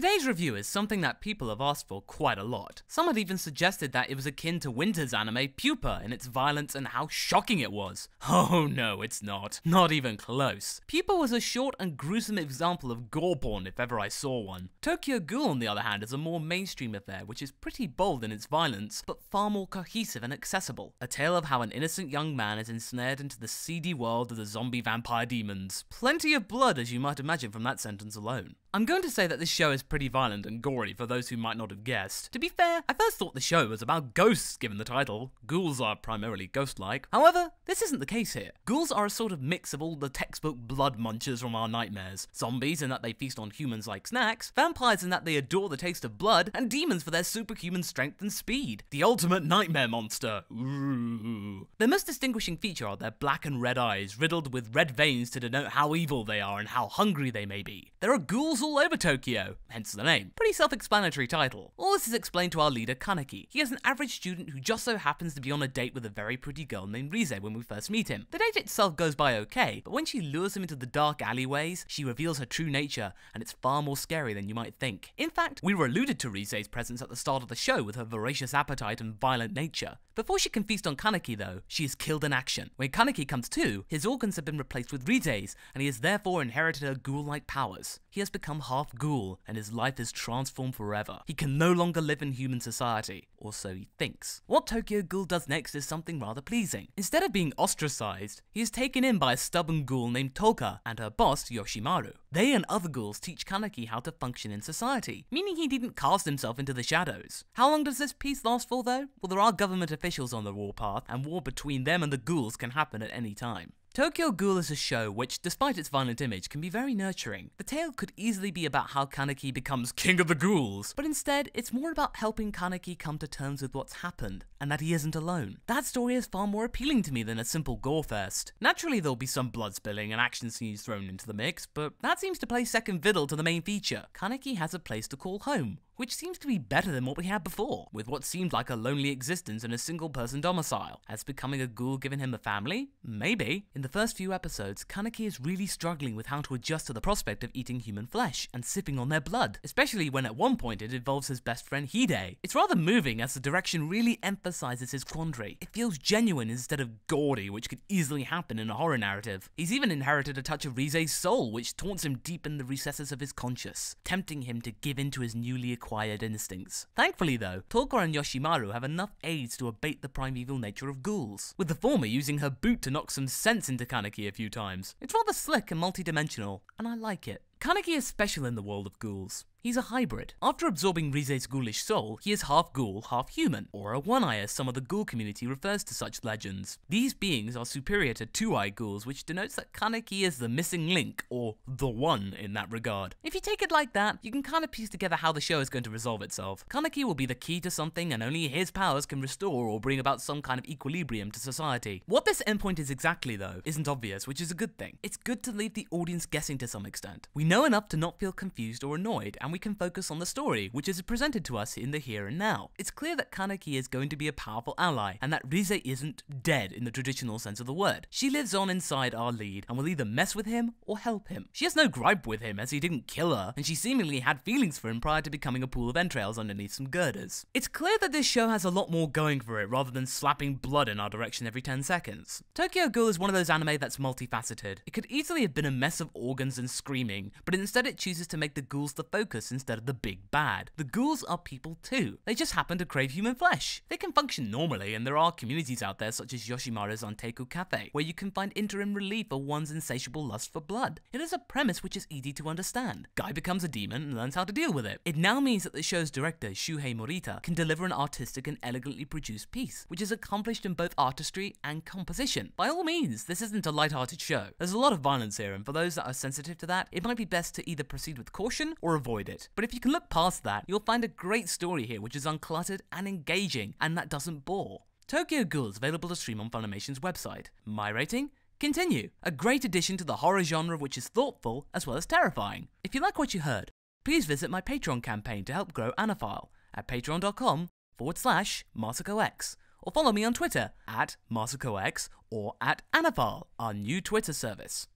Today's review is something that people have asked for quite a lot. Some had even suggested that it was akin to Winter's anime Pupa in its violence and how shocking it was. Oh no, it's not. Not even close. Pupa was a short and gruesome example of gore porn if ever I saw one. Tokyo Ghoul on the other hand is a more mainstream affair which is pretty bold in its violence but far more cohesive and accessible. A tale of how an innocent young man is ensnared into the seedy world of the zombie vampire demons. Plenty of blood as you might imagine from that sentence alone. I'm going to say that this show is pretty violent and gory for those who might not have guessed. To be fair, I first thought the show was about ghosts given the title. Ghouls are primarily ghost-like. However, this isn't the case here. Ghouls are a sort of mix of all the textbook blood munchers from our nightmares. Zombies in that they feast on humans like snacks, vampires in that they adore the taste of blood, and demons for their superhuman strength and speed. The ultimate nightmare monster. Ooh. Their most distinguishing feature are their black and red eyes, riddled with red veins to denote how evil they are and how hungry they may be. There are ghouls all over Tokyo, hence the name. Pretty self-explanatory title. All this is explained to our leader Kaneki. He is an average student who just so happens to be on a date with a very pretty girl named Rize when we first meet him. The date itself goes by okay, but when she lures him into the dark alleyways, she reveals her true nature, and it's far more scary than you might think. In fact, we were alluded to Rize's presence at the start of the show with her voracious appetite and violent nature. Before she can feast on Kaneki though, she is killed in action. When Kaneki comes to, his organs have been replaced with Rize's, and he has therefore inherited her ghoul-like powers. He has become half ghoul, and his life is transformed forever. He can no longer live in human society, or so he thinks. What Tokyo Ghoul does next is something rather pleasing. Instead of being ostracized, he is taken in by a stubborn ghoul named Toka and her boss Yoshimaru. They and other ghouls teach Kaneki how to function in society, meaning he didn't cast himself into the shadows. How long does this peace last for though? Well there are government officials on the warpath, and war between them and the ghouls can happen at any time. Tokyo Ghoul is a show which, despite its violent image, can be very nurturing. The tale could easily be about how Kaneki becomes king of the ghouls, but instead, it's more about helping Kaneki come to terms with what's happened, and that he isn't alone. That story is far more appealing to me than a simple gore fest. Naturally, there'll be some blood spilling and action scenes thrown into the mix, but that seems to play second fiddle to the main feature. Kaneki has a place to call home, which seems to be better than what we had before, with what seemed like a lonely existence in a single person domicile. Has becoming a ghoul given him a family? Maybe. In the first few episodes, Kaneki is really struggling with how to adjust to the prospect of eating human flesh and sipping on their blood, especially when at one point it involves his best friend Hide. It's rather moving as the direction really emphasizes his quandary. It feels genuine instead of gaudy, which could easily happen in a horror narrative. He's even inherited a touch of Rize's soul, which taunts him deep in the recesses of his conscience, tempting him to give in to his newly acquired acquired instincts. Thankfully though, Tokura and Yoshimaru have enough aids to abate the primeval nature of ghouls, with the former using her boot to knock some sense into Kaneki a few times. It's rather slick and multi-dimensional, and I like it. Kaneki is special in the world of ghouls. He's a hybrid. After absorbing Rize's ghoulish soul, he is half ghoul, half human, or a one-eye as some of the ghoul community refers to such legends. These beings are superior to 2 eye ghouls, which denotes that Kaneki is the missing link, or the one in that regard. If you take it like that, you can kind of piece together how the show is going to resolve itself. Kaneki will be the key to something and only his powers can restore or bring about some kind of equilibrium to society. What this endpoint is exactly though isn't obvious, which is a good thing. It's good to leave the audience guessing to some extent. We know enough to not feel confused or annoyed, and and we can focus on the story, which is presented to us in the here and now. It's clear that Kaneki is going to be a powerful ally, and that Rize isn't dead in the traditional sense of the word. She lives on inside our lead, and will either mess with him or help him. She has no gripe with him, as he didn't kill her, and she seemingly had feelings for him prior to becoming a pool of entrails underneath some girders. It's clear that this show has a lot more going for it, rather than slapping blood in our direction every 10 seconds. Tokyo Ghoul is one of those anime that's multifaceted. It could easily have been a mess of organs and screaming, but instead it chooses to make the ghouls the focus instead of the big bad. The ghouls are people too. They just happen to crave human flesh. They can function normally, and there are communities out there such as Yoshimaru's on Teiko Cafe, where you can find interim relief for one's insatiable lust for blood. It is a premise which is easy to understand. Guy becomes a demon and learns how to deal with it. It now means that the show's director, Shuhei Morita, can deliver an artistic and elegantly produced piece, which is accomplished in both artistry and composition. By all means, this isn't a light-hearted show. There's a lot of violence here, and for those that are sensitive to that, it might be best to either proceed with caution or avoid with it. But if you can look past that, you'll find a great story here which is uncluttered and engaging, and that doesn't bore. Tokyo is available to stream on Funimation's website. My rating? Continue, a great addition to the horror genre which is thoughtful as well as terrifying. If you like what you heard, please visit my Patreon campaign to help grow Anaphile at patreon.com forward slash MarsicoX or follow me on Twitter at MarsicoX or at Anaphile, our new Twitter service.